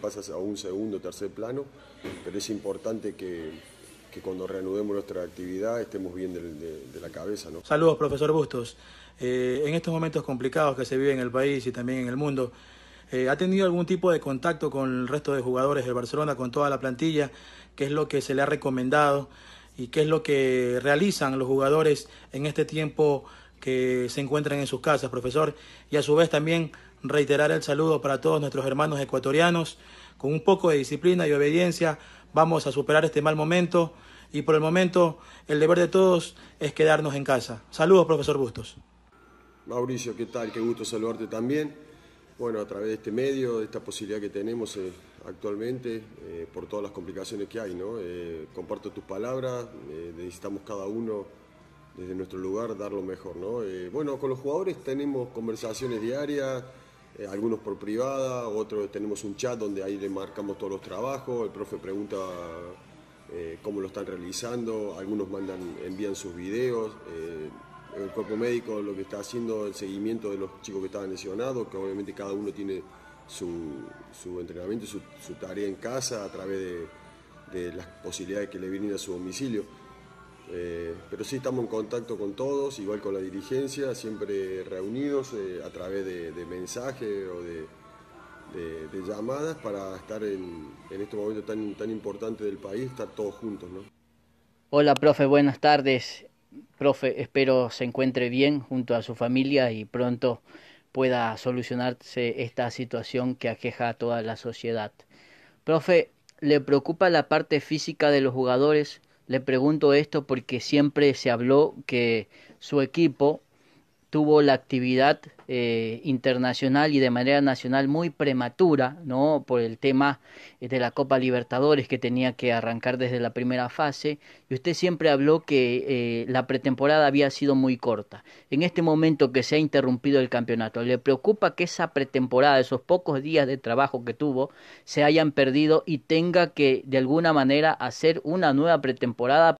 pasas a un segundo, tercer plano, pero es importante que, cuando reanudemos nuestra actividad estemos bien de, la cabeza. Saludos, profesor Bustos. Eh, en estos momentos complicados que se viven en el país y también en el mundo, eh, ¿ha tenido algún tipo de contacto con el resto de jugadores del Barcelona, con toda la plantilla? ¿Qué es lo que se le ha recomendado y qué es lo que realizan los jugadores en este tiempo? que se encuentran en sus casas, profesor, y a su vez también reiterar el saludo para todos nuestros hermanos ecuatorianos. Con un poco de disciplina y obediencia vamos a superar este mal momento y por el momento el deber de todos es quedarnos en casa. Saludos, profesor Bustos. Mauricio, ¿qué tal? Qué gusto saludarte también. Bueno, a través de este medio, de esta posibilidad que tenemos eh, actualmente, eh, por todas las complicaciones que hay, ¿no? Eh, comparto tus palabras, necesitamos cada uno desde nuestro lugar dar lo mejor, ¿no? Eh, bueno, con los jugadores tenemos conversaciones diarias, eh, algunos por privada, otros tenemos un chat donde ahí le marcamos todos los trabajos, el profe pregunta eh, cómo lo están realizando, algunos mandan, envían sus videos, el cuerpo médico lo que está haciendo, el seguimiento de los chicos que estaban lesionados, que obviamente cada uno tiene su, entrenamiento, su, su, tarea en casa a través de, de las posibilidades que le vienen a su domicilio. Eh, pero sí estamos en contacto con todos, igual con la dirigencia, siempre reunidos eh, a través de, mensajes o de, llamadas para estar en, este momento tan, tan importante del país, estar todos juntos. ¿no? Hola, profe, buenas tardes. Profe, espero se encuentre bien junto a su familia y pronto pueda solucionarse esta situación que aqueja a toda la sociedad. Profe, ¿le preocupa la parte física de los jugadores? Le pregunto esto porque siempre se habló que su equipo tuvo la actividad eh, internacional y de manera nacional muy prematura, ¿no? Por el tema eh, de la Copa Libertadores que tenía que arrancar desde la primera fase. Y usted siempre habló que eh, la pretemporada había sido muy corta. En este momento que se ha interrumpido el campeonato, ¿le preocupa que esa pretemporada, esos pocos días de trabajo que tuvo, se hayan perdido y tenga que de alguna manera hacer una nueva pretemporada?